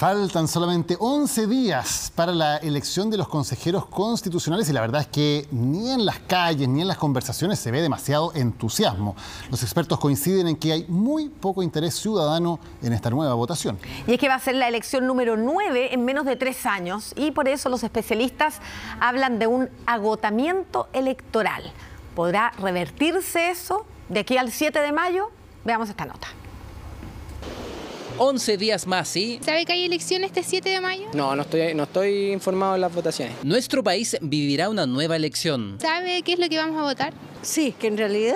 Faltan solamente 11 días para la elección de los consejeros constitucionales y la verdad es que ni en las calles ni en las conversaciones se ve demasiado entusiasmo. Los expertos coinciden en que hay muy poco interés ciudadano en esta nueva votación. Y es que va a ser la elección número 9 en menos de tres años y por eso los especialistas hablan de un agotamiento electoral. ¿Podrá revertirse eso de aquí al 7 de mayo? Veamos esta nota. 11 días más, ¿sí? ¿Sabe que hay elección este 7 de mayo? No, no estoy, no estoy informado de las votaciones. Nuestro país vivirá una nueva elección. ¿Sabe qué es lo que vamos a votar? Sí, que en realidad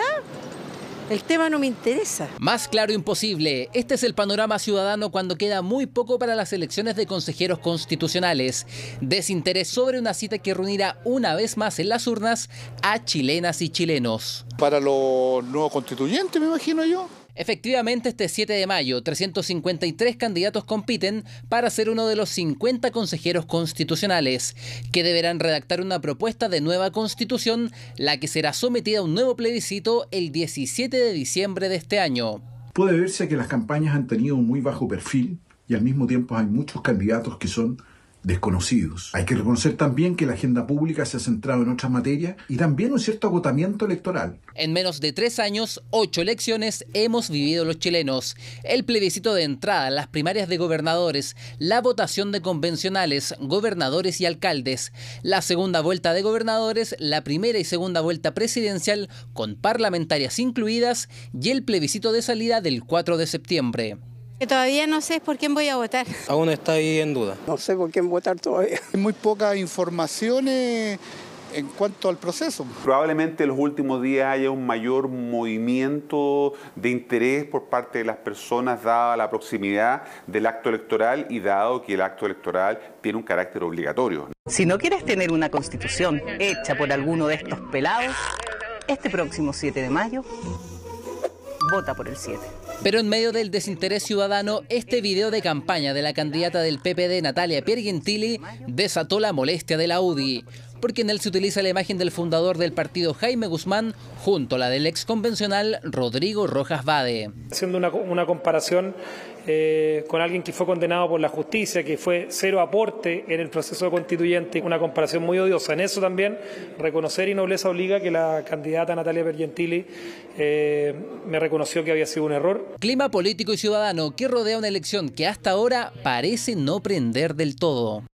el tema no me interesa. Más claro imposible. Este es el panorama ciudadano cuando queda muy poco para las elecciones de consejeros constitucionales. Desinterés sobre una cita que reunirá una vez más en las urnas a chilenas y chilenos. Para los nuevos constituyentes, me imagino yo. Efectivamente, este 7 de mayo, 353 candidatos compiten para ser uno de los 50 consejeros constitucionales, que deberán redactar una propuesta de nueva constitución, la que será sometida a un nuevo plebiscito el 17 de diciembre de este año. Puede verse que las campañas han tenido un muy bajo perfil y al mismo tiempo hay muchos candidatos que son desconocidos. Hay que reconocer también que la agenda pública se ha centrado en otras materias y también un cierto agotamiento electoral. En menos de tres años, ocho elecciones hemos vivido los chilenos. El plebiscito de entrada, las primarias de gobernadores, la votación de convencionales, gobernadores y alcaldes, la segunda vuelta de gobernadores, la primera y segunda vuelta presidencial con parlamentarias incluidas y el plebiscito de salida del 4 de septiembre. Que todavía no sé por quién voy a votar. Aún está ahí en duda. No sé por quién votar todavía. Hay muy poca información en cuanto al proceso. Probablemente en los últimos días haya un mayor movimiento de interés por parte de las personas dada la proximidad del acto electoral y dado que el acto electoral tiene un carácter obligatorio. Si no quieres tener una constitución hecha por alguno de estos pelados, este próximo 7 de mayo vota por el 7. Pero en medio del desinterés ciudadano, este video de campaña de la candidata del PPD, Natalia Piergentili, desató la molestia de la UDI porque en él se utiliza la imagen del fundador del partido Jaime Guzmán junto a la del ex convencional Rodrigo Rojas Vade. Haciendo una, comparación eh, con alguien que fue condenado por la justicia, que fue cero aporte en el proceso constituyente, una comparación muy odiosa. En eso también reconocer y nobleza obliga que la candidata Natalia Berientili eh, me reconoció que había sido un error. Clima político y ciudadano que rodea una elección que hasta ahora parece no prender del todo.